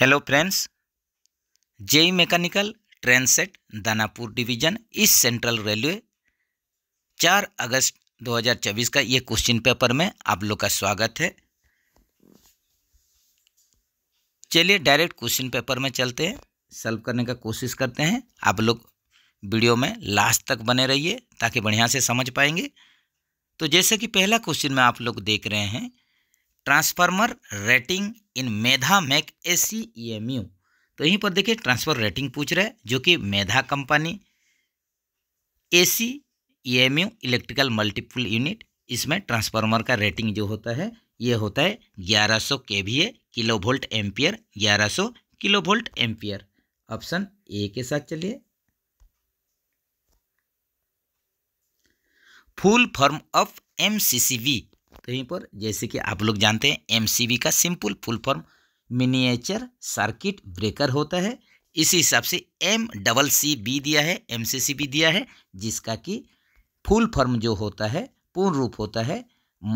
hello friends JE mechanical train set Danapur division इस central railway 4 अगस्त 2024 का ये क्वेश्चन पेपर में आप लोग का स्वागत है चलिए डायरेक्ट क्वेश्चन पेपर में चलते हैं सॉल्व करने का कोशिश करते हैं आप लोग वीडियो में लास्ट तक बने रहिए ताकि बढ़िया से समझ पाएंगे तो जैसे कि पहला क्वेश्चन में आप लोग देख रहे हैं transformer rating in Medha make A C E M U तो यहीं पर देखिए ट्रांसफर रेटिंग पूछ रहे जो कि Medha company A C E M U electrical multiple unit इसमें ट्रांसफार्मर का रेटिंग जो होता है ये होता है 1100 सौ K V A kilo volt ampere ग्यारह सौ kilo volt ampere option A के साथ चलिए full form of M C C V कहीं पर जैसे कि आप लोग जानते हैं एम का simple full form miniature circuit breaker होता है इसी हिसाब से एम डबल सी बी दिया है एम सी सी बी दिया है जिसका कि फुल फॉर्म जो होता है पूर्ण रूप होता है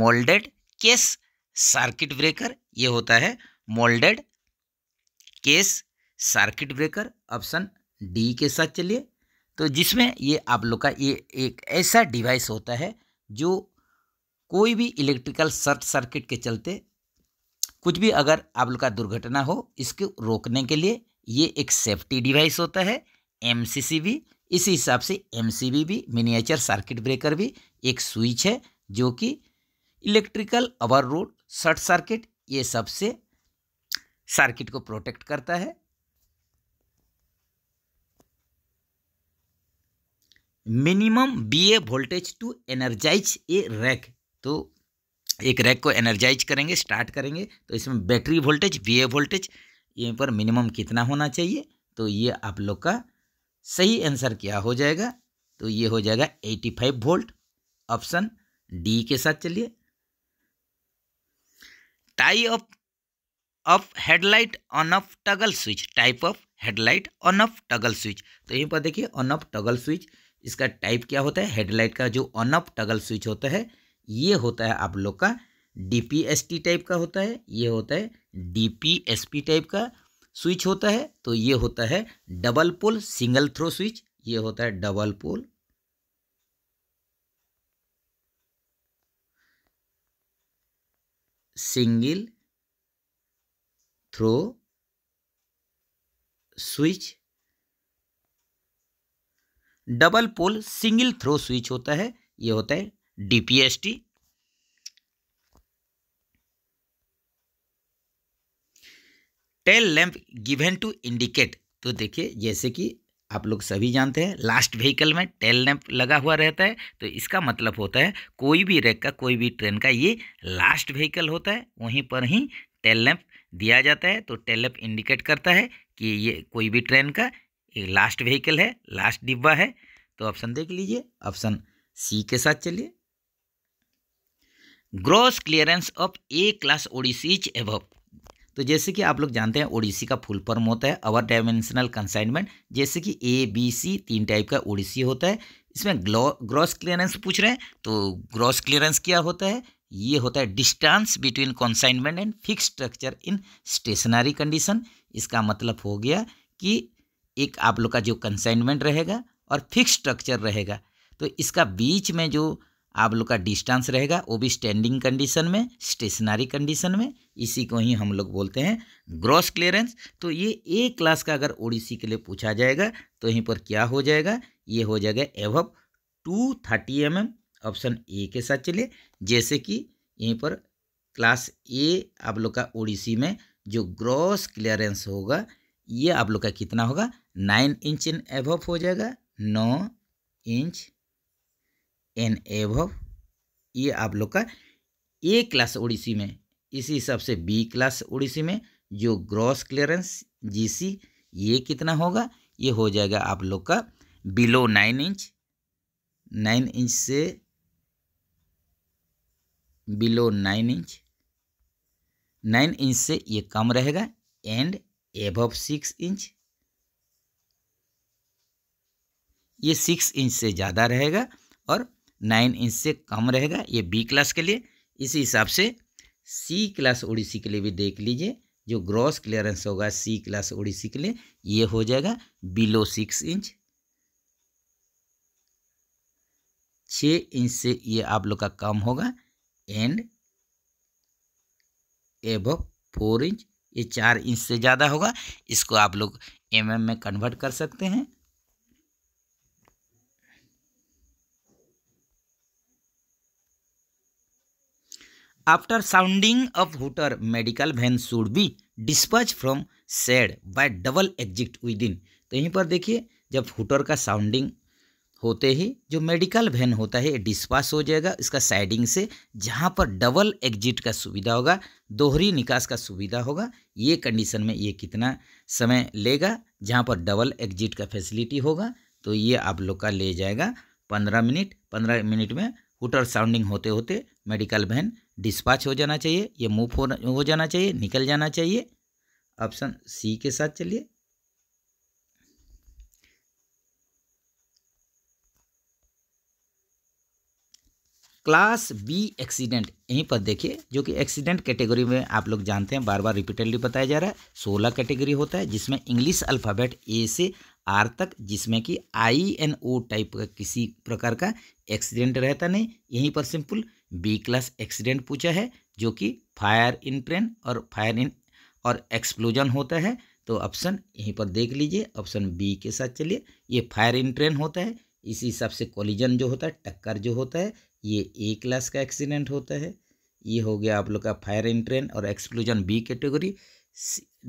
मोल्डेड केस सर्किट ब्रेकर ये होता है moulded case circuit breaker option D के साथ चलिए तो जिसमें ये आप लोग का ये एक ऐसा डिवाइस होता है जो कोई भी इलेक्ट्रिकल शॉर्ट सर्किट के चलते कुछ भी अगर आप लोग का दुर्घटना हो इसको रोकने के लिए ये एक सेफ्टी डिवाइस होता है एम इसी हिसाब से एम भी मिनिएचर सर्किट ब्रेकर भी एक स्विच है जो कि electrical overload short circuit ये सबसे सर्किट को प्रोटेक्ट करता है minimum BA voltage to energise a rack तो एक रैक को एनर्जाइज करेंगे स्टार्ट करेंगे तो इसमें बैटरी वोल्टेज वी वोल्टेज यहीं पर मिनिमम कितना होना चाहिए तो ये आप लोग का सही आंसर क्या हो जाएगा तो ये हो जाएगा eighty five volt option D के साथ चलिए type of of headlight on off toggle switch type of headlight on off toggle switch तो यहीं पर देखिए ऑन ऑफ टगल स्विच इसका टाइप क्या होता है हेडलाइट का जो ऑन ऑफ टगल स्विच होता है ये होता है आप लोग का डी टाइप का होता है ये होता है डी टाइप का स्विच होता है तो ये होता है double pole single throw switch ये होता है double pole single throw switch double pole single throw switch होता है ये होता है DPST tail lamp given to indicate तो देखिए जैसे कि आप लोग सभी जानते हैं लास्ट व्हीकल में टेल लैंप लगा हुआ रहता है तो इसका मतलब होता है कोई भी रेक का कोई भी ट्रेन का ये लास्ट व्हीकल होता है वहीं पर ही टेल लैंप दिया जाता है तो टेल लैंप इंडिकेट करता है कि ये कोई भी ट्रेन का ये लास्ट व्हीकल है लास्ट डिब्बा है तो ऑप्शन देख लीजिए ऑप्शन सी के साथ चलिए gross clearance of a class is above तो जैसे कि आप लोग जानते हैं ओडिसी का फुल फॉर्म होता है अवर डायमेंशनल कंसाइनमेंट जैसे कि ए बी सी तीन टाइप का ओडिसी होता है इसमें ग्रॉस क्लियरेंस पूछ रहे हैं तो ग्रॉस क्लियरेंस क्या होता है ये होता है distance between consignment and fix structure in stationary condition इसका मतलब हो गया कि एक आप लोग का जो कंसाइनमेंट रहेगा और फिक्स स्ट्रक्चर रहेगा तो इसका बीच में जो आप लोग का डिस्टेंस रहेगा वो भी स्टैंडिंग कंडीशन में स्टेशनरी कंडीशन में इसी को ही हम लोग बोलते हैं ग्रॉस क्लियरेंस तो ये ए क्लास का अगर ओडीसी के लिए पूछा जाएगा तो यहीं पर क्या हो जाएगा ये हो जाएगा above two thirty M M option A के साथ चलिए जैसे कि यहीं पर क्लास ए आप लोग का ओडीसी में जो ग्रॉस क्लियरेंस होगा ये आप लोग का कितना होगा नाइन इंच इन एवब हो जाएगा नौ इंच एन एभव ये आप लोग का ए क्लास ओडिसी में इसी हिसाब से बी क्लास ओडिसी में जो ग्रॉस क्लियरेंस जीसी ये कितना होगा ये हो जाएगा आप लोग का below nine inch nine inch से below nine inch nine inch से ये कम रहेगा एंड एबव सिक्स इंच ये सिक्स इंच से ज़्यादा रहेगा और नाइन इंच से कम रहेगा ये बी क्लास के लिए इसी हिसाब से सी क्लास ओडिसी के लिए भी देख लीजिए जो ग्रॉस क्लियरेंस होगा सी क्लास ओडिसी के लिए ये हो जाएगा बिलो सिक्स इंच छ इंच से ये आप लोग का कम होगा एंड एब फोर इंच ये चार इंच से ज़्यादा होगा इसको आप लोग एम में कन्वर्ट कर सकते हैं sounding of hooter medical van should be be from said by double exit with in तो यहीं पर देखिए जब हुटर का साउंडिंग होते ही जो मेडिकल वैन होता है डिस्पास हो जाएगा इसका साइडिंग से जहाँ पर डबल एग्जिट का सुविधा होगा दोहरी निकास का सुविधा होगा ये कंडीशन में ये कितना समय लेगा जहाँ पर डबल एग्जिट का फैसिलिटी होगा तो ये आप लोग का ले जाएगा पंद्रह मिनट पंद्रह मिनट में हुटर साउंडिंग होते होते मेडिकल वैन डिस्पैच हो जाना चाहिए ये मूव हो, हो जाना चाहिए निकल जाना चाहिए ऑप्शन सी के साथ चलिए क्लास बी एक्सीडेंट यहीं पर देखिए जो कि एक्सीडेंट कैटेगरी में आप लोग जानते हैं बार बार रिपीटेडली बताया जा रहा है सोलह कैटेगरी होता है जिसमें इंग्लिश अल्फ़ाबेट ए से आर तक जिसमें कि आई एन ओ टाइप का किसी प्रकार का एक्सीडेंट रहता नहीं यहीं पर सिंपल बी क्लास एक्सीडेंट पूछा है जो कि फायर इन प्रेन और फायर इन और एक्सप्लोजन होता है तो ऑप्शन यहीं पर देख लीजिए ऑप्शन बी के साथ चलिए ये फायर इन ट्रेन होता है इसी हिसाब से कॉलिजन जो होता है टक्कर जो होता है ये ए क्लास का एक्सीडेंट होता है ये हो गया आप लोग का फायर इन ट्रेन और एक्सप्लोजन बी कैटेगरी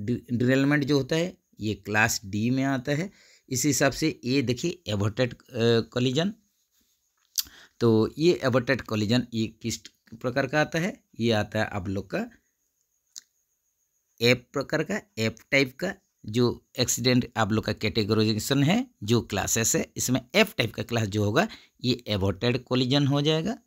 डिरेलमेंट जो होता है ये क्लास डी में आता है इसी हिसाब से ए देखिए एवर्टेड कॉलिजन तो ये एवर्टेड कॉलिजन ये किस प्रकार का आता है ये आता है आप लोग का एप प्रकार का एप टाइप का जो एक्सीडेंट आप लोग का कैटेगोरीजेशन है जो क्लासेस है इसमें एफ टाइप का क्लास जो होगा ये एवोटेड कोलिजन हो जाएगा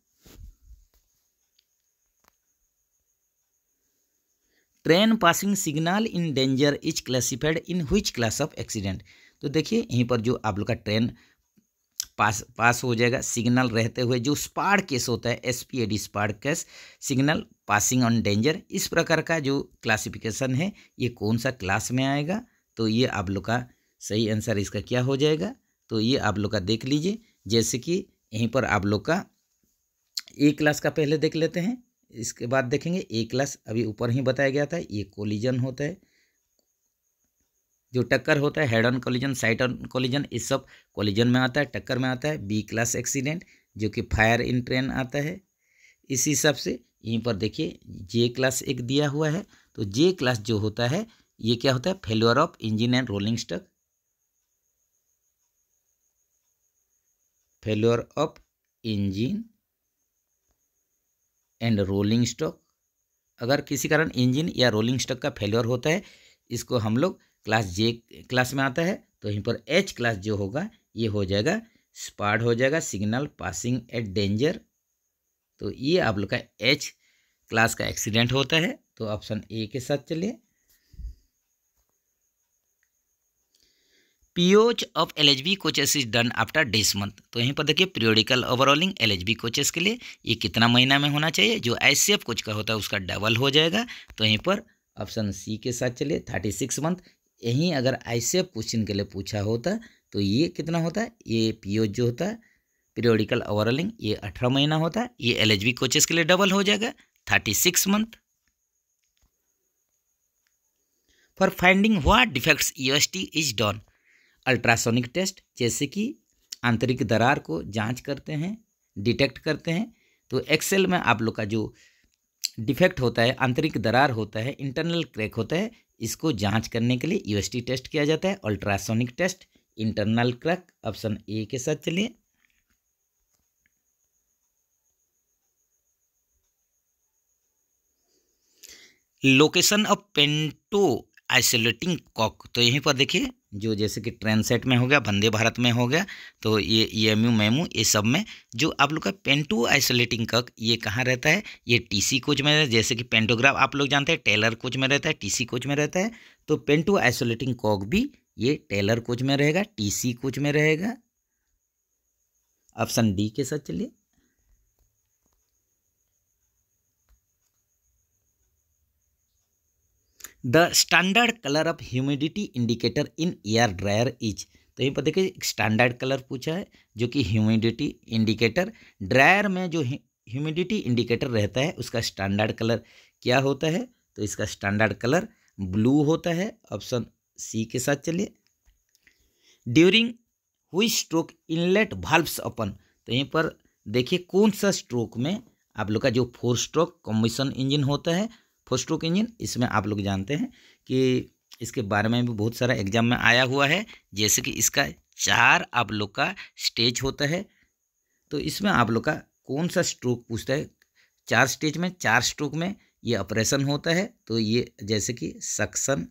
train passing signal in danger is classified in which class of accident तो देखिए यहीं पर जो आप लोग का ट्रेन पास पास हो जाएगा सिग्नल रहते हुए जो स्पार केस होता है S P A D SPAD case signal passing on danger इस प्रकार का जो क्लासिफिकेशन है ये कौन सा क्लास में आएगा तो ये आप लोग का सही आंसर इसका क्या हो जाएगा तो ये आप लोग का देख लीजिए जैसे कि यहीं पर आप लोग का ए क्लास का पहले देख लेते हैं इसके बाद देखेंगे ए क्लास अभी ऊपर ही बताया गया था ये कोलिजन होता है जो टक्कर होता है head on collision side on collision इस सब कॉलिजन में आता है टक्कर में आता है बी क्लास एक्सीडेंट जो कि फायर इन ट्रेन आता है इस हिसाब से यहीं पर देखिए जे क्लास एक दिया हुआ है तो जे क्लास जो होता है ये क्या होता है failure of engine and rolling stock failure of engine and rolling stock अगर किसी कारण इंजन या रोलिंग स्टॉक का फेल्यूर होता है इसको हम लोग क्लास जे क्लास में आता है तो यहीं पर एच क्लास जो होगा ये हो जाएगा स्पार्ड हो जाएगा सिग्नल पासिंग एट डेंजर तो ये आप लोग का एच क्लास का एक्सीडेंट होता है तो ऑप्शन ए के साथ चलिए POH of L H B coaches is done after this month तो यहीं पर देखिए periodical overhauling L H B coaches के लिए ये कितना महीना में होना चाहिए जो आई सी एफ कोच का होता है उसका डबल हो जाएगा तो यहीं पर ऑप्शन सी के साथ चलिए थर्टी सिक्स मंथ यही अगर ऐसे क्वेश्चन के लिए पूछा होता तो ये कितना होता ये पी जो होता है पीरियोडिकल ओवरलिंग ये अठारह महीना होता है ये एल एच कोचेस के लिए डबल हो जाएगा thirty six month for finding what defects U S T is done ultrasonic test जैसे कि आंतरिक दरार को जांच करते हैं डिटेक्ट करते हैं तो एक्सेल में आप लोग का जो डिफेक्ट होता है आंतरिक दरार होता है इंटरनल क्रैक होता है इसको जांच करने के लिए यूएसटी टेस्ट किया जाता है ultrasonic test internal crack option A के साथ चलिए location of panto isolating cock तो यहीं पर देखिए जो जैसे कि ट्रेन सेट में हो गया वंदे भारत में हो गया तो ये ई एम यू मेमू ये सब में जो आप लोग का पेंटो आइसोलेटिंग कक ये कहाँ रहता है ये टीसी कोच में रहता है जैसे कि पेंटोग्राफ आप लोग जानते हैं टेलर कोच में रहता है टीसी कोच में रहता है तो पेंटो आइसोलेटिंग कॉक भी ये टेलर कोच में रहेगा सी कोच में रहेगा ऑप्शन डी के साथ चलिए the standard colour of humidity indicator in air dryer is तो यहीं पर देखिए स्टैंडर्ड कलर पूछा है जो कि ह्यूमिडिटी इंडिकेटर ड्रायर में जो ह्यूमिडिटी इंडिकेटर रहता है उसका स्टैंडर्ड कलर क्या होता है तो इसका स्टैंडर्ड कलर ब्लू होता है ऑप्शन सी के साथ चलिए ड्यूरिंग हुई स्ट्रोक इनलेट वाल्व्स ओपन तो यहीं पर देखिए कौन सा स्ट्रोक में आप लोग का जो फोर स्ट्रोक कम्बिशन इंजन होता है फोस्ट्रोक इंजन इसमें आप लोग जानते हैं कि इसके बारे में भी बहुत सारा एग्जाम में आया हुआ है जैसे कि इसका चार आप लोग का स्टेज होता है तो इसमें आप लोग का कौन सा स्ट्रोक पूछता है चार स्टेज में चार स्ट्रोक में ये ऑपरेशन होता है तो ये जैसे कि सक्शन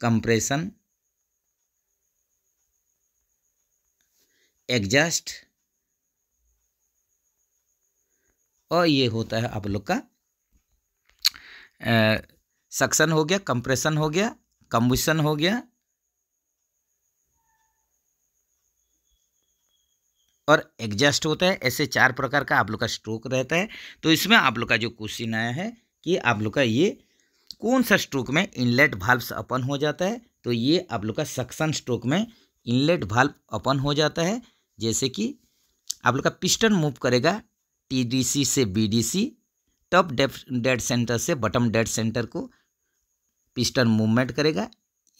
कंप्रेशन एग्जास्ट और ये होता है आप लोग का सक्सन हो गया कंप्रेशन हो गया कम्बुशन हो गया और एग्जस्ट होता है ऐसे चार प्रकार का आप लोग का स्ट्रोक रहता है तो इसमें आप लोग का जो क्वेश्चन आया है कि आप लोग का ये कौन सा स्ट्रोक में इनलेट वाल्व्स अपन हो जाता है तो ये आप लोग का सक्सन स्ट्रोक में इनलेट भाल्व अपन हो जाता है जैसे कि आप लोग का पिस्टन मूव करेगा टीडीसी से बीडीसी टॉप डेड सेंटर से बटम डेड सेंटर को पिस्टन मूवमेंट करेगा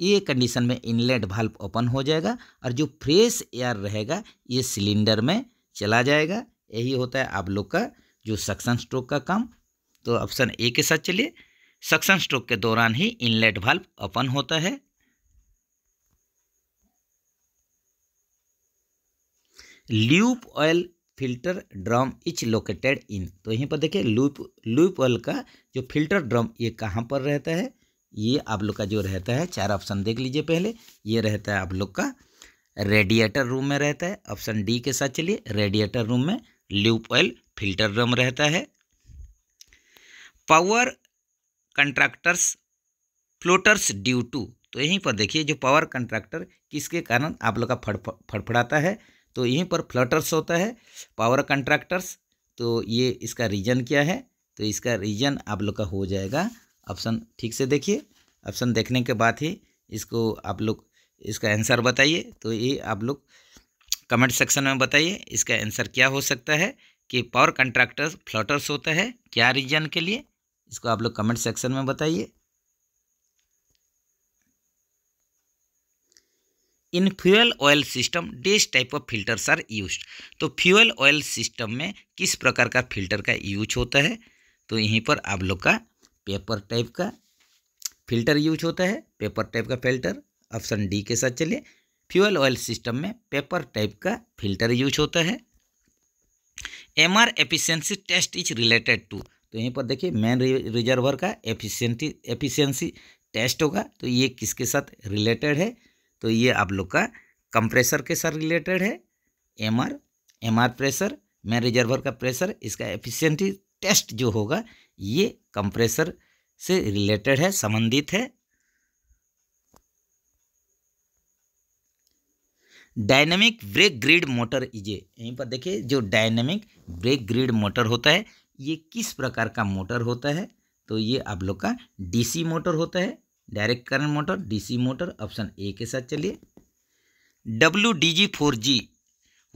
ये कंडीशन में इनलेट भाल्व ओपन हो जाएगा और जो फ्रेश एयर रहेगा ये सिलेंडर में चला जाएगा यही होता है आप लोग का जो सक्शन स्ट्रोक का काम तो ऑप्शन ए के साथ चलिए सक्शन स्ट्रोक के दौरान ही इनलेट वाल्व ओपन होता है lube oil filter drum is located in तो यहीं पर देखिए लूप लूप वल का जो फिल्टर ड्रम ये कहाँ पर रहता है ये आप लोग का जो रहता है चार ऑप्शन देख लीजिए पहले ये रहता है आप लोग का रेडिएटर रूम में रहता है ऑप्शन डी के साथ चलिए रेडिएटर रूम में लूप ऑयल फिल्टर ड्रम रहता है power contractors floaters due to तो यहीं पर देखिए जो पावर कंट्रैक्टर किसके कारण आप लोग का फड़फड़ाता है तो यहीं पर फ्लटर्स होता है पावर कंट्रैक्टर्स तो ये इसका रीजन क्या है तो इसका रीजन आप लोग का हो जाएगा ऑप्शन ठीक से देखिए ऑप्शन देखने के बाद ही इसको आप लोग इसका आंसर बताइए तो ये आप लोग कमेंट सेक्शन में बताइए इसका आंसर क्या हो सकता है कि पावर कंट्रैक्टर्स फ्लटर्स होता है क्या रीजन के लिए इसको आप लोग कमेंट सेक्शन में बताइए in fuel oil system this type of filters are used तो फ्यूएल ऑयल सिस्टम में किस प्रकार का फिल्टर का यूज होता है तो यहीं पर आप लोग का पेपर टाइप का फिल्टर यूज होता है पेपर टाइप का फिल्टर ऑप्शन डी के साथ चलिए फ्यूएल ऑयल सिस्टम में पेपर टाइप का फिल्टर यूज होता है M R efficiency test is related to तो यहीं पर देखिए मेन रिजर्वर का एफिशियंसी एफिशिएंसी टेस्ट होगा तो ये किसके साथ रिलेटेड है तो ये आप लोग का कंप्रेसर के साथ रिलेटेड है M R M R pressure main reservoir का प्रेशर इसका एफिशिएंसी टेस्ट जो होगा ये कंप्रेसर से रिलेटेड है संबंधित है dynamic brake grid motor is यहीं पर देखिए जो डायनेमिक ब्रेक ग्रिड मोटर होता है ये किस प्रकार का मोटर होता है तो ये आप लोग का डीसी मोटर होता है direct current motor DC motor option A के साथ चलिए W D G four G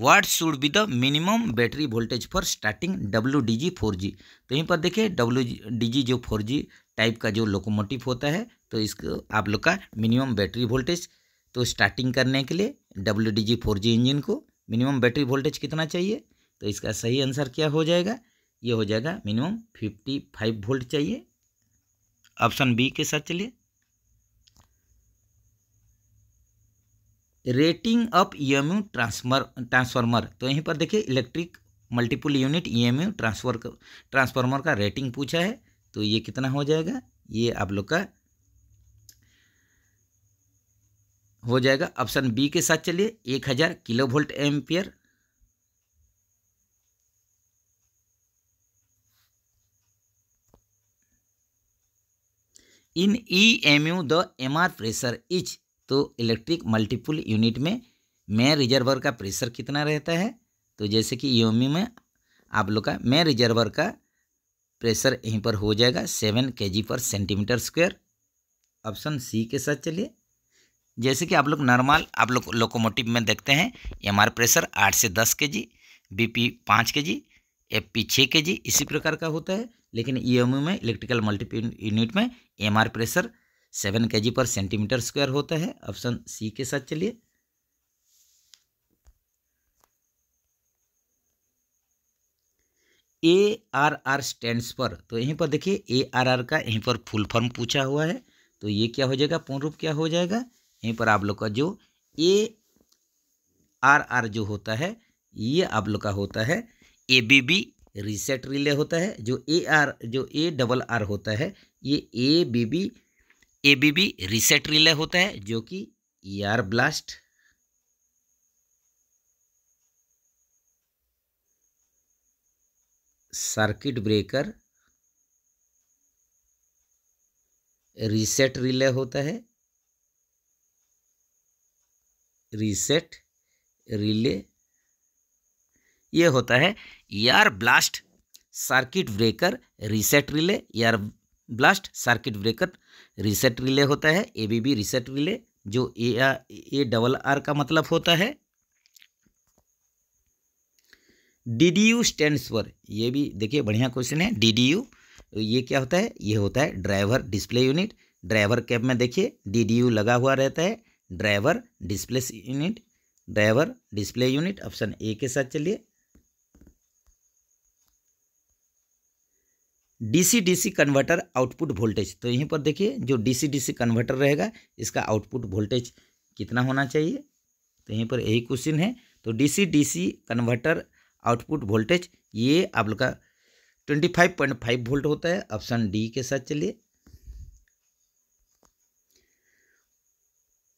what should be the minimum battery voltage for starting W D G four G तो यहीं पर देखिए डब्ल्यू डी जी जो फोर जी टाइप का जो लोकोमोटिव होता है तो इसको आप लोग का मिनिमम बैटरी वोल्टेज तो स्टार्टिंग करने के लिए W D G four G engine को मिनिमम बैटरी वोल्टेज कितना चाहिए तो इसका सही आंसर क्या हो जाएगा ये हो जाएगा मिनिमम फिफ्टी फाइव वोल्ट चाहिए ऑप्शन बी के साथ चलिए rating of E transfer transformer तो यहीं पर देखिए electric multiple unit E M transfer transformer का रेटिंग पूछा है तो ये कितना हो जाएगा ये आप लोग का हो जाएगा ऑप्शन बी के साथ चलिए एक हज़ार kilo volt ampere in E M U the M R pressure is तो इलेक्ट्रिक मल्टीपुल यूनिट में मेन रिजर्वर का प्रेशर कितना रहता है तो जैसे कि ई में आप लोग का मेन रिजर्वर का प्रेशर यहीं पर हो जाएगा सेवन के जी पर सेंटीमीटर स्क्वायर ऑप्शन सी के साथ चलिए जैसे कि आप लोग नॉर्मल आप लोग लोकोमोटिव में देखते हैं एम प्रेशर आठ से दस के जी बी पी पाँच के जी एफ पी छः के जी इसी प्रकार का होता है लेकिन ई में इलेक्ट्रिकल मल्टीपल यूनिट में M R pressure seven K G पर सेंटीमीटर स्क्वायर होता है ऑप्शन सी के साथ चलिए ए आर आर स्टैंड पर तो यहीं पर देखिए ए आर आर का यहीं पर फुल फॉर्म पूछा हुआ है तो ये क्या हो जाएगा पूर्ण रूप क्या हो जाएगा यहीं पर आप लोग का जो ए आर आर जो होता है ये आप लोग का होता है A B B reset relay होता है जो ए आर जो ए डबल आर होता है ये A B B A B B reset relay होता है जो कि air blast circuit breaker reset relay होता है रिसेट रिले ये होता है air blast circuit breaker reset relay air blast circuit breaker reset relay होता है A B B reset relay जो ए ए डबल आर का मतलब होता है D D U stand for ये भी देखिए बढ़िया क्वेश्चन है डी डी यू ये क्या होता है ये होता है driver display unit driver cab में देखिए डी डी यू लगा हुआ रहता है driver display unit driver display unit option A के साथ चलिए DC DC converter output voltage तो यहीं पर देखिए जो डीसी डीसी कन्वर्टर रहेगा इसका आउटपुट वोल्टेज कितना होना चाहिए तो यहीं पर यही क्वेश्चन है तो DC DC converter output voltage ये आप लोग का twenty five point five volt होता है ऑप्शन डी के साथ चलिए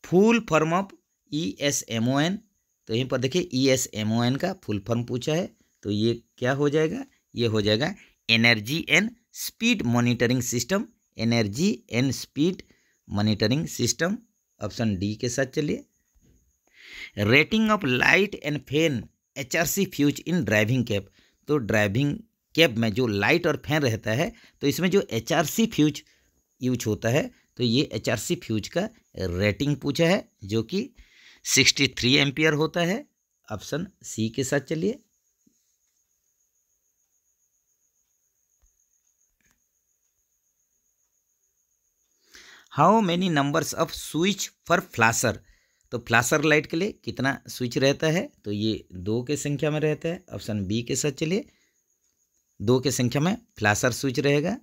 full form of E S M O N तो यहीं पर देखिए E S M O N का फुल फॉर्म पूछा है तो ये क्या हो जाएगा ये हो जाएगा energy and speed monitoring system energy and speed monitoring system option D के साथ चलिए rating of light and fan H R C fuse in driving cab तो ड्राइविंग कैब में जो लाइट और फैन रहता है तो इसमें जो H R C fuse use होता है तो ये एच आर सी फ्यूज का रेटिंग पूछा है जो कि सिक्सटी थ्री एम्पियर होता है ऑप्शन सी के साथ चलिए how many numbers of switch for flasher तो फ्लासर लाइट के लिए कितना स्विच रहता है तो ये दो के संख्या में रहता है ऑप्शन बी के साथ चलिए दो के संख्या में फ्लासर स्विच रहेगा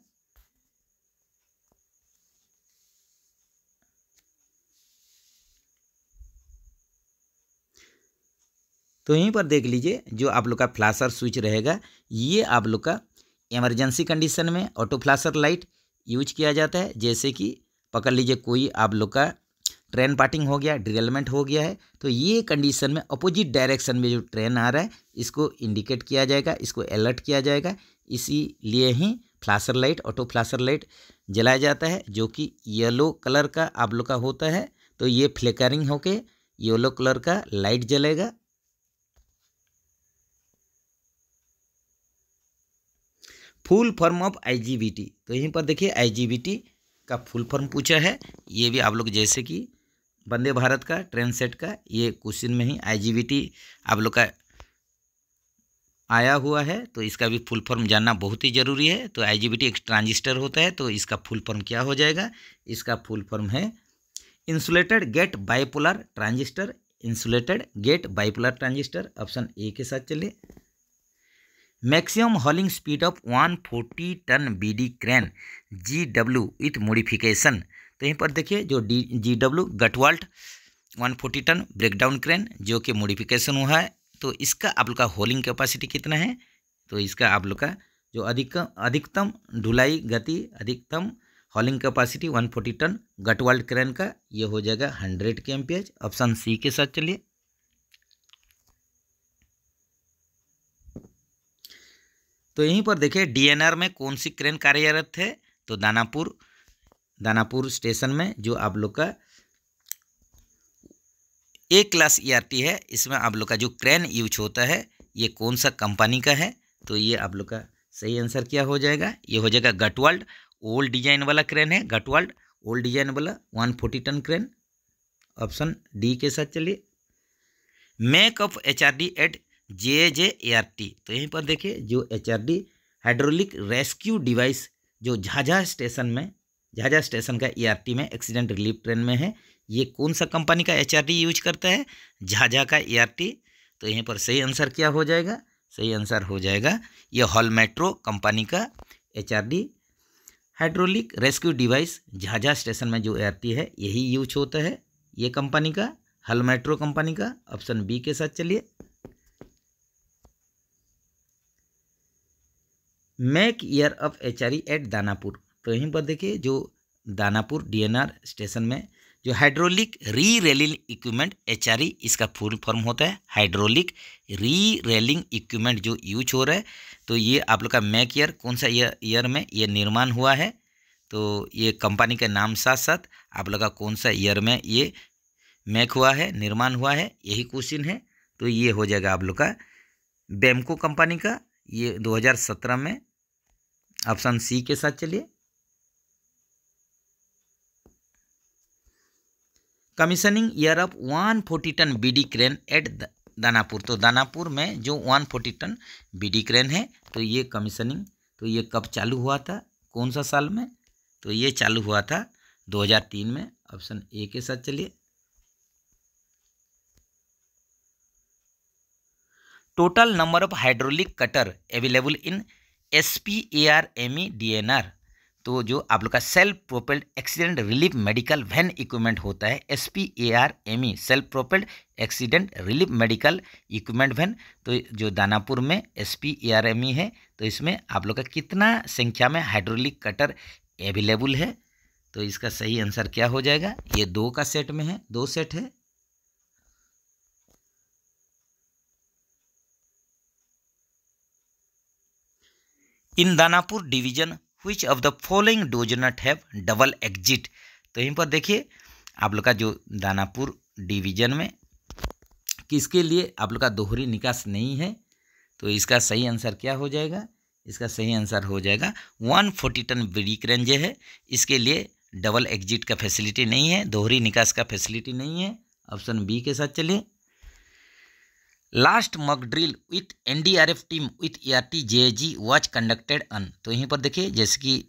तो यहीं पर देख लीजिए जो आप लोग का फ्लासर स्विच रहेगा ये आप लोग का इमरजेंसी कंडीशन में ऑटो फ्लासर लाइट यूज किया जाता है जैसे कि पकड़ लीजिए कोई आप लोग का ट्रेन पार्टिंग हो गया डिरेलमेंट हो गया है तो ये कंडीशन में अपोजिट डायरेक्शन में जो ट्रेन आ रहा है इसको इंडिकेट किया जाएगा इसको अलर्ट किया जाएगा इसी लिए ही flasher light auto flasher light जलाया जाता है जो कि येलो कलर का आप लोग का होता है तो ये फ्लिकरिंग होके येलो कलर का लाइट जलेगा फुल फॉर्म ऑफ आईजीबीटी तो यहीं पर देखिए आईजीबीटी का फुल फॉर्म पूछा है ये भी आप लोग जैसे कि वंदे भारत का ट्रेन सेट का ये क्वेश्चन में ही आईजीबीटी आप लोग का आया हुआ है तो इसका भी फुल फॉर्म जानना बहुत ही ज़रूरी है तो आई एक ट्रांजिस्टर होता है तो इसका फुल फॉर्म क्या हो जाएगा इसका फुल फॉर्म है insulated gate bipolar transistor insulated gate bipolar transistor option A के साथ चलिए maximum hauling speed of 140 ton B D crane G W with modification तो यहीं पर देखिए जो D G W Gottwald forty ton breakdown crane जो कि मोडिफिकेशन हुआ है तो इसका आप लोग का होलिंग कैपेसिटी कितना है तो इसका आप लोग का जो अधिक अधिकतम ढुलाई गति अधिकतम hauling capacity 140 ton Gottwald crane का ये हो जाएगा 100 के एम ऑप्शन सी के साथ चलिए तो यहीं पर देखिए डीएनआर में कौन सी क्रेन कार्यरत है तो दानापुर दानापुर स्टेशन में जो आप लोग का ए क्लास ईआरटी e है इसमें आप लोग का जो क्रेन यूज होता है ये कौन सा कंपनी का है तो ये आप लोग का सही आंसर क्या हो जाएगा ये हो जाएगा गटवाल्ड ओल्ड डिजाइन वाला क्रेन है गटवाल्ड ओल्ड डिजाइन वाला one forty ton crane option D के साथ चलिए make of H R D at J J A R T तो यहीं पर देखिए जो H R D hydraulic rescue device जो झाझा स्टेशन में झाझा स्टेशन का ए आर टी में एक्सीडेंट रिलीफ ट्रेन में है ये कौन सा कंपनी का एच आर डी यूज करता है झाझा का ए आर टी तो यहीं पर सही आंसर क्या हो जाएगा सही आंसर हो जाएगा ये हॉल मेट्रो कंपनी का H R D hydraulic rescue device Jhajha station में जो ए आर टी है यही यूज होता है ये कंपनी का हल मेट्रो कंपनी का ऑप्शन बी के साथ चलिए make year of HRE at Danapur तो यहीं पर देखिए जो दानापुर डीएनआर स्टेशन में जो hydraulic rerailing equipment H इसका फुल फॉर्म होता है हाइड्रोलिक री रेलिंग इक्विपमेंट जो यूज हो रहा है तो ये आप लोग का मैक ईयर कौन सा ईयर ईयर में ये निर्माण हुआ है तो ये कंपनी के नाम साथ साथ आप लोग का कौन सा ईयर में ये मैक हुआ है निर्माण हुआ है यही क्वेश्चन है तो ये हो जाएगा आप लोग का बेमको कंपनी का ये 2017 में ऑप्शन सी के साथ चलिए commissioning year of forty ton BD crane at Danapur तो दानापुर में जो one forty ton BD crane है तो ये कमीशनिंग तो ये कब चालू हुआ था कौन सा साल में तो ये चालू हुआ था 2003 में ऑप्शन ए के साथ चलिए total number of hydraulic cutter available in S P A R M E D N R तो जो आप लोग का self propelled accident relief medical van equipment होता है S P A R M E self propelled accident relief medical equipment van तो जो दानापुर में S P A R M E है तो इसमें आप लोग का कितना संख्या में हाइड्रोलिक कटर अवेलेबल है तो इसका सही आंसर क्या हो जाएगा ये दो का सेट में है दो सेट है in Danapur division which of the following does not have double exit तो यहीं पर देखिए आप लोग का जो दानापुर डिवीजन में किसके लिए आप लोग का दोहरी निकास नहीं है तो इसका सही आंसर क्या हो जाएगा इसका सही आंसर हो जाएगा वन फोर्टी टन ब्रिक रेंज है इसके लिए डबल एग्जिट का फैसिलिटी नहीं है दोहरी निकास का फैसिलिटी नहीं है ऑप्शन बी के साथ चलिए last mock drill with NDRF team with ERT JAG was conducted on तो यहीं पर देखिए जैसे कि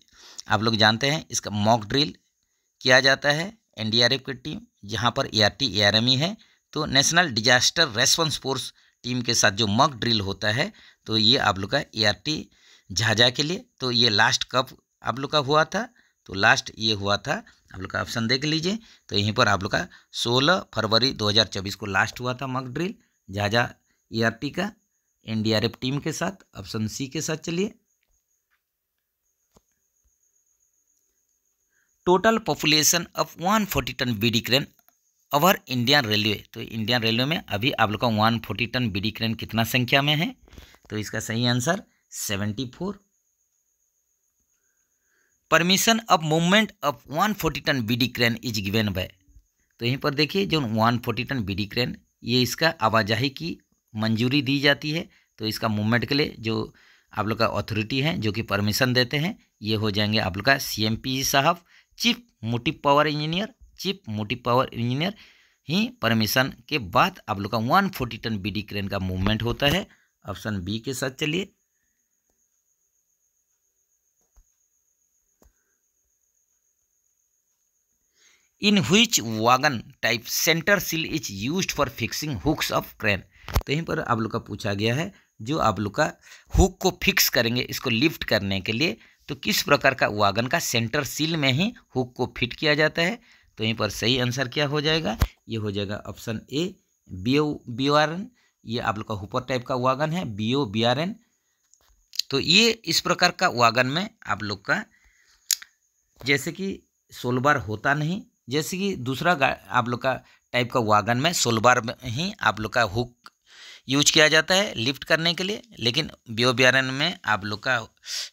आप लोग जानते हैं इसका मॉक ड्रिल किया जाता है एनडीआरएफ की टीम जहां पर ईआरटी ईआरएमई है तो national disaster response force team के साथ जो मॉक ड्रिल होता है तो ये आप लोग का टी झाझा के लिए तो ये लास्ट कप आप लोग का हुआ था तो लास्ट ये हुआ था आप लोग का ऑप्शन देख लीजिए तो यहीं पर आप लोग का सोलह फरवरी चौबीस को लास्ट हुआ था mock drill Jhajha ERT e का एनडीआरएफ टीम के साथ ऑप्शन सी के साथ चलिए total population of one forty ton BD crane our Indian railway तो इंडियन रेलवे में अभी आप लोग का one forty ton B D crane कितना संख्या में है तो इसका सही answer seventy four permission of movement of one forty ton BD crane is given by तो यहीं पर देखिए जो one forty ton B D crane ये इसका आवाजाही की मंजूरी दी जाती है तो इसका मूवमेंट के लिए जो आप लोग का अथॉरिटी है जो कि परमिशन देते हैं ये हो जाएंगे आप लोग का सी एम पी साहब chief motive power engineer chief motive power engineer ही परमिशन के बाद आप लोग का 140 टन डी क्रेन का मूवमेंट होता है ऑप्शन बी के साथ चलिए in which wagon type centre sill is use for fixing hooks of crane तो यहीं पर आप लोग का पूछा गया है जो आप लोग का हुक को फिक्स करेंगे इसको लिफ्ट करने के लिए तो किस प्रकार का वागन का सेंटर सील में ही हुक को फिट किया जाता है तो यहीं पर सही आंसर क्या हो जाएगा ये हो जाएगा option A B O B R N ये आप लोग का हुपर टाइप का वागन है B O B R N तो ये इस प्रकार का वागन में आप लोग का जैसे कि सोलबार होता नहीं जैसे कि दूसरा आप लोग का टाइप का वागन में सोलबार में ही आप लोग का हुक यूज किया जाता है लिफ्ट करने के लिए लेकिन बीओ बियारन में आप लोग का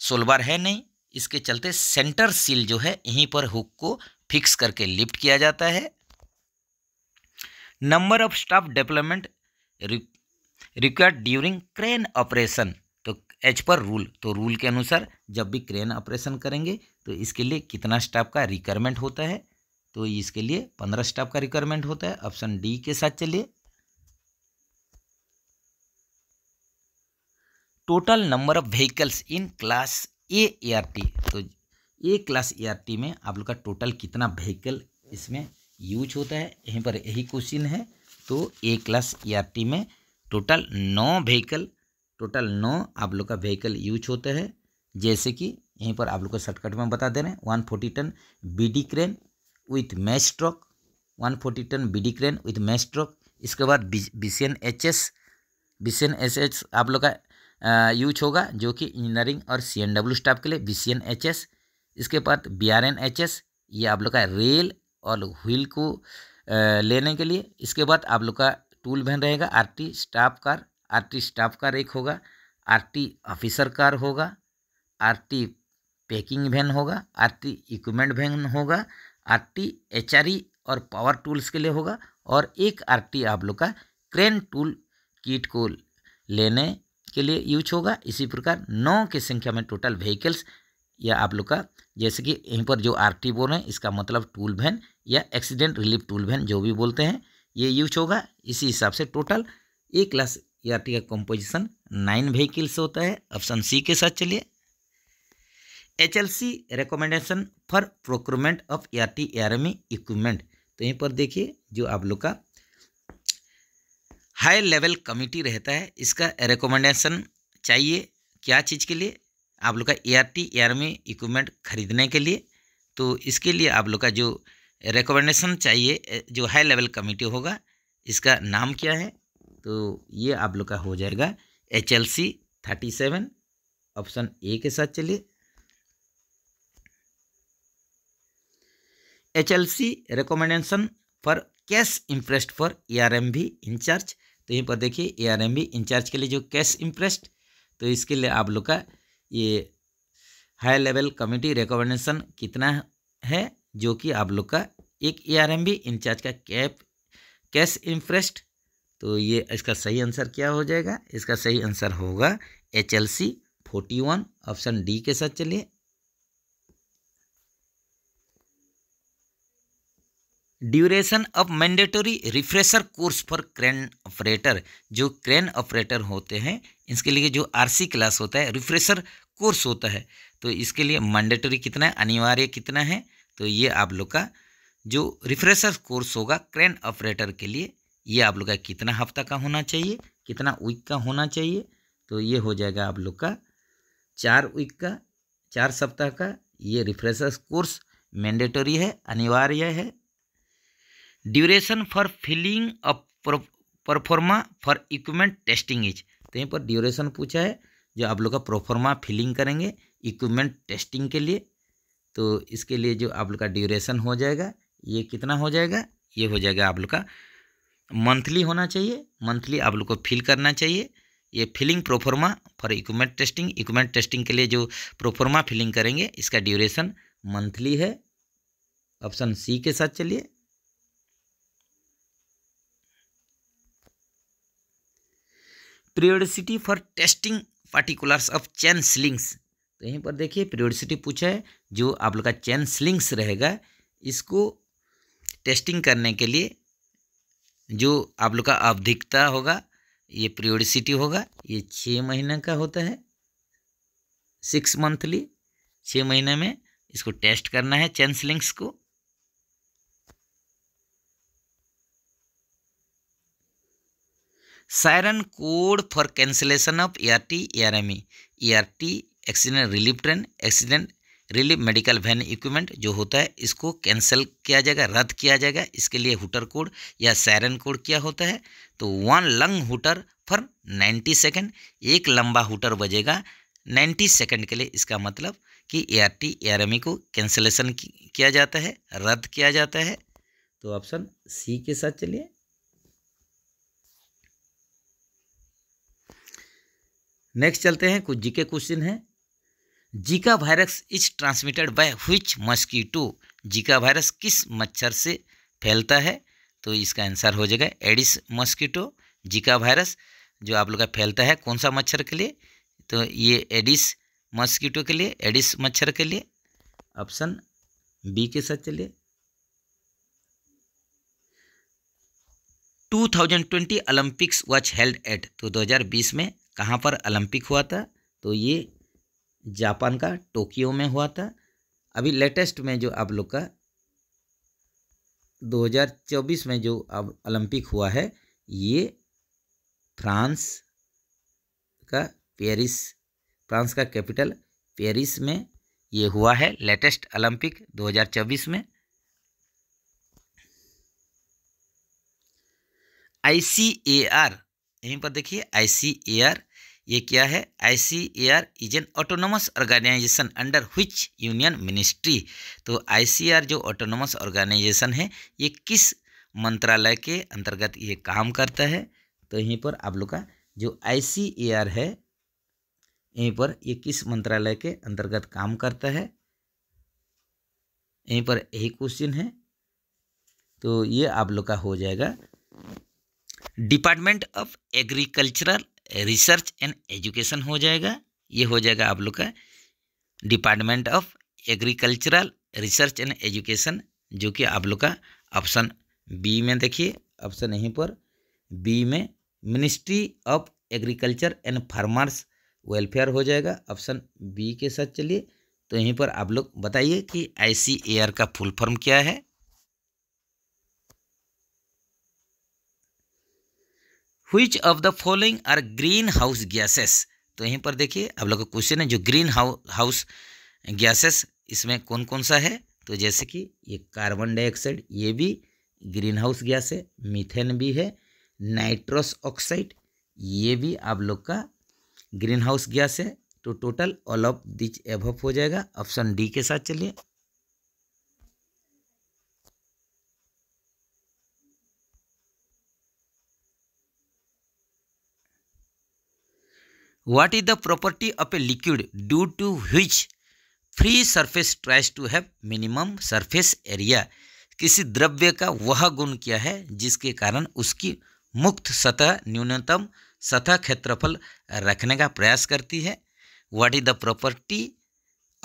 सोलबार है नहीं इसके चलते सेंटर सील जो है यहीं पर हुक को फिक्स करके लिफ्ट किया जाता है number of staff development required during crane operation तो एच पर रूल तो रूल के अनुसार जब भी क्रेन ऑपरेशन करेंगे तो इसके लिए कितना स्टाफ का रिक्वायरमेंट होता है तो इसके लिए पंद्रह स्टाफ का रिक्वायरमेंट होता है ऑप्शन डी के साथ चलिए total number of vehicles in class A T तो ए क्लास टी में आप लोग का टोटल कितना व्हीकल इसमें यूज होता है यहीं पर यही क्वेश्चन है तो ए क्लास टी में टोटल नौ व्हीकल टोटल नौ आप लोग का व्हीकल यूज होता है जैसे कि यहीं पर आप लोग को शॉर्टकट में बता दे रहे हैं one forty ton B D crane match mesh one forty ton B D crane with match stroke इसके बाद B C N H S B C N H S आप लोग का यूज होगा जो कि इंजीनियरिंग और सी एन डब्ल्यू स्टाफ के लिए B C N H S इसके बाद B R N H S ये आप लोग का रेल और व्हील को लेने के लिए इसके बाद आप लोग का टूल वैन रहेगा R T staff car R T staff car एक होगा आर टी ऑफिसर कार होगा आर टी पैकिंग वैन होगा आर टी इक्विपमेंट वैन होगा R T H R E और पावर टूल्स के लिए होगा और एक आर टी आप लोग का क्रेन टूल किट को लेने के लिए यूज होगा इसी प्रकार नौ की संख्या में टोटल व्हीकल्स या आप लोग का जैसे कि यहीं पर जो आर टी बोल रहे हैं इसका मतलब टूल वैन या एक्सीडेंट रिलीफ टूल वैन जो भी बोलते हैं ये यूज होगा इसी हिसाब से टोटल एक क्लास आर टी का कंपोजिशन नाइन व्हीकल्स होता है ऑप्शन सी के साथ चलिए H L C recommendation for procurement of A R T R M equipment तो यहीं पर देखिए जो आप लोग का हाई लेवल कमिटी रहता है इसका रिकमेंडेशन चाहिए क्या चीज़ के लिए आप लोग का A R T R M equipment खरीदने के लिए तो इसके लिए आप लोग का जो रिकमेंडेशन चाहिए जो हाई लेवल कमिटी होगा इसका नाम क्या है तो ये आप लोग का हो जाएगा H L C thirty seven option A के साथ चलिए H L C recommendation for cash imprest for A R M भी इंचार्ज तो यहीं पर देखिए ए आर एम भी इंचार्ज के लिए जो कैश इम्प्रेस्ड तो इसके लिए आप लोग का ये हाई लेवल कमेटी रिकमेंडेशन कितना है जो कि आप लोग का एक ए आर एम भी इंचार्ज का कैप कैश इम्प्रेस्ड तो ये इसका सही आंसर क्या हो जाएगा इसका सही आंसर होगा H L C forty one option D के साथ चलिए duration of mandatory refresher course for crane operator जो क्रेन ऑपरेटर होते हैं इसके लिए जो आरसी क्लास होता है रिफ्रेशर कोर्स होता है तो इसके लिए मैंडेटोरी कितना है अनिवार्य कितना है तो ये आप लोग का जो रिफ्रेशर कोर्स होगा क्रेन ऑपरेटर के लिए ये आप लोग का कितना हफ्ता का होना चाहिए कितना वीक का होना चाहिए तो ये हो जाएगा आप लोग का चार वीक का चार सप्ताह का ये रिफ्रेशर कोर्स मैंडेटोरी है अनिवार्य है duration for filling a proforma for equipment testing is तो यहीं पर ड्यूरेशन पूछा है जो आप लोग का प्रोफॉर्मा फिलिंग करेंगे इक्विपमेंट टेस्टिंग के लिए तो इसके लिए जो आप लोग का ड्यूरेशन हो जाएगा ये कितना हो जाएगा ये हो जाएगा आप लोग का मंथली होना चाहिए मंथली आप लोग को फिल करना चाहिए ये filling proforma for equipment testing equipment testing के लिए जो प्रोफॉर्मा फिलिंग करेंगे इसका ड्यूरेशन मंथली है ऑप्शन सी के साथ चलिए periodicity for testing particulars of chain slings तो यहीं पर देखिए प्रियोडिसिटी पूछा है जो आप लोग का चैन स्लिंग्स रहेगा इसको टेस्टिंग करने के लिए जो आप लोग का आवधिकता होगा ये प्रियोडिसिटी होगा ये छः महीने का होता है सिक्स मंथली छः महीने में इसको टेस्ट करना है चैन स्लिंग्स को siren code for cancellation of A R T A R M E R T accident relief train accident relief medical van equipment जो होता है इसको कैंसिल किया जाएगा रद्द किया जाएगा इसके लिए हुटर कोड या सायरन कोड क्या होता है तो one long hooter for ninety second एक लंबा हुटर बजेगा नाइन्टी सेकेंड के लिए इसका मतलब कि A R T A R M E को कैंसिलेशन किया जाता है रद्द किया जाता है तो ऑप्शन सी के साथ चलिए नेक्स्ट चलते हैं कुछ जीके क्वेश्चन है Zika virus is transmitted by which mosquito Zika virus किस मच्छर से फैलता है तो इसका आंसर हो जाएगा एडिस मस्कीटो जीका वायरस जो आप लोग का फैलता है कौन सा मच्छर के लिए तो ये एडिस मस्कीटो के लिए एडिस मच्छर के लिए ऑप्शन बी के साथ चलिए 2020 ओलंपिक्स वाज हेल्ड एट तो 2020 में कहाँ पर ओलंपिक हुआ था तो ये जापान का टोक्यो में हुआ था अभी लेटेस्ट में जो आप लोग का 2024 में जो अब ओलंपिक हुआ है ये फ्रांस का पेरिस फ्रांस का कैपिटल पेरिस में ये हुआ है लेटेस्ट ओलंपिक 2024 में आई सी ए आर यहीं पर देखिए आई सी ए आर ये क्या है I C A R is an autonomous organisation under which union ministry तो आई सी आर जो ऑटोनोमस ऑर्गेनाइजेशन है ये किस मंत्रालय के अंतर्गत ये काम करता है तो यहीं पर आप लोग का जो आई सी ए आर है यहीं पर ये किस मंत्रालय के अंतर्गत काम करता है यहीं पर यही क्वेश्चन है तो ये आप लोग का हो जाएगा department of agricultural research and education हो जाएगा ये हो जाएगा आप लोग का department of agricultural research and education जो कि आप लोग का ऑप्शन बी में देखिए ऑप्शन यहीं पर बी में ministry of agriculture and farmers welfare हो जाएगा ऑप्शन बी के साथ चलिए तो यहीं पर आप लोग बताइए कि आई का फुल फॉर्म क्या है which of the following are greenhouse gases तो यहीं पर देखिए आप लोग का क्वेश्चन है जो ग्रीन हाउस गैसेस इसमें कौन कौन सा है तो जैसे कि ये कार्बन डाइऑक्साइड ये भी ग्रीन हाउस गैस है मीथेन भी है नाइट्रोस ऑक्साइड ये भी आप लोग का ग्रीन हाउस गैस है तो total all of which above हो जाएगा ऑप्शन डी के साथ चलिए what is the property of a liquid due to which free surface tries to have minimum surface area किसी द्रव्य का वह गुण क्या है जिसके कारण उसकी मुक्त सतह न्यूनतम सतह क्षेत्रफल रखने का प्रयास करती है what is the property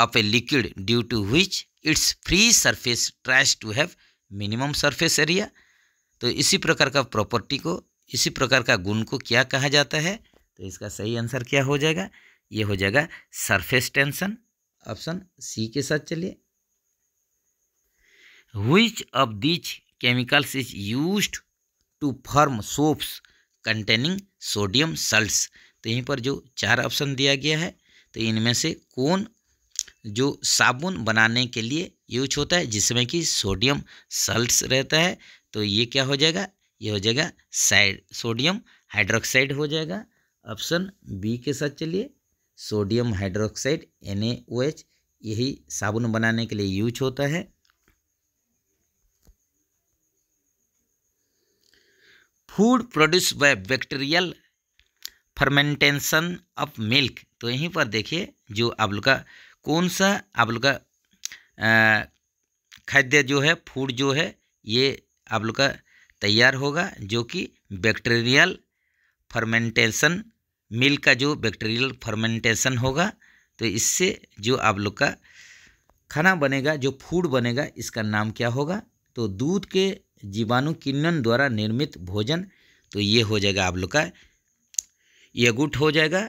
of a liquid due to which its free surface tries to have minimum surface area तो इसी प्रकार का प्रॉपर्टी को इसी प्रकार का गुण को क्या कहा जाता है तो इसका सही आंसर क्या हो जाएगा ये हो जाएगा सरफेस टेंशन ऑप्शन सी के साथ चलिए which of which chemicals is use to form soaps containing sodium salts तो यहीं पर जो चार ऑप्शन दिया गया है तो इनमें से कौन जो साबुन बनाने के लिए यूज होता है जिसमें कि सोडियम सल्ट्स रहता है तो ये क्या हो जाएगा ये हो जाएगा साइड सोडियम हाइड्रोक्साइड हो जाएगा ऑप्शन बी के साथ चलिए सोडियम हाइड्रोक्साइड एच यही साबुन बनाने के लिए यूज होता है food produce by bacterial fermentation of milk तो यहीं पर देखिए जो आप लोग का कौन सा आप लोग का खाद्य जो है फूड जो है ये आप लोग का तैयार होगा जो कि बैक्टीरियल फर्मेंटेशन मिल्क का जो बैक्टीरियल फर्मेंटेशन होगा तो इससे जो आप लोग का खाना बनेगा जो फूड बनेगा इसका नाम क्या होगा तो दूध के जीवाणु किन्नन द्वारा निर्मित भोजन तो ये हो जाएगा आप लोग का यगुट हो जाएगा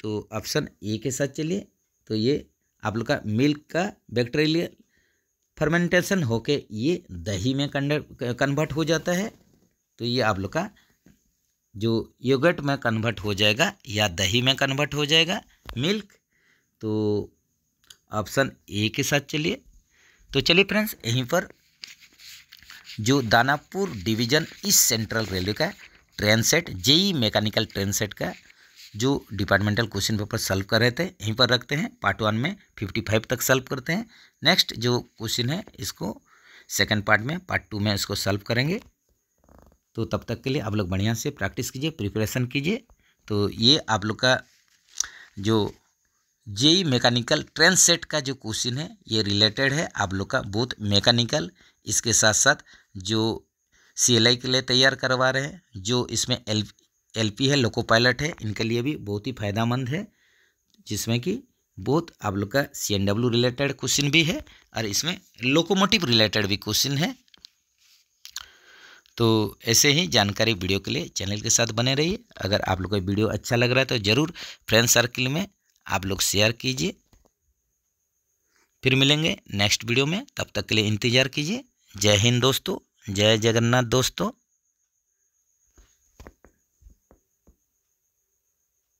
तो ऑप्शन ए के साथ चलिए तो ये आप लोग का मिल्क का बैक्टीरियल फर्मेंटेशन होके ये दही में कन्वर्ट हो जाता है तो ये आप लोग का जो योगर्ट में कन्वर्ट हो जाएगा या दही में कन्वर्ट हो जाएगा मिल्क तो ऑप्शन ए के साथ चलिए तो चलिए फ्रेंड्स यहीं पर जो दानापुर डिवीज़न इस सेंट्रल रेलवे का train set JE mechanical train set का जो डिपार्टमेंटल क्वेश्चन पेपर सॉल्व कर रहे थे यहीं पर रखते हैं पार्ट वन में फिफ्टी फाइव तक सॉल्व करते हैं नेक्स्ट जो क्वेश्चन है इसको सेकंड पार्ट में पार्ट टू में इसको सॉल्व करेंगे तो तब तक के लिए आप लोग बढ़िया से प्रैक्टिस कीजिए प्रिपरेशन कीजिए तो ये आप लोग का जो जेई मैकेनिकल ट्रेन सेट का जो क्वेश्चन है ये रिलेटेड है आप लोग का बहुत मैकेनिकल इसके साथ साथ जो सी एल आई के लिए तैयार करवा रहे हैं जो इसमें एल एल पी है लोको पायलट है इनके लिए भी बहुत ही फायदेमंद है जिसमें कि बहुत आप लोग का C N W related question भी है और इसमें लोकोमोटिव रिलेटेड भी क्वेश्चन है तो ऐसे ही जानकारी वीडियो के लिए चैनल के साथ बने रहिए अगर आप लोग का वीडियो अच्छा लग रहा है तो ज़रूर फ्रेंड सर्किल में आप लोग शेयर कीजिए फिर मिलेंगे नेक्स्ट वीडियो में तब तक के लिए इंतज़ार कीजिए जय हिंद दोस्तों जय जगन्नाथ दोस्तों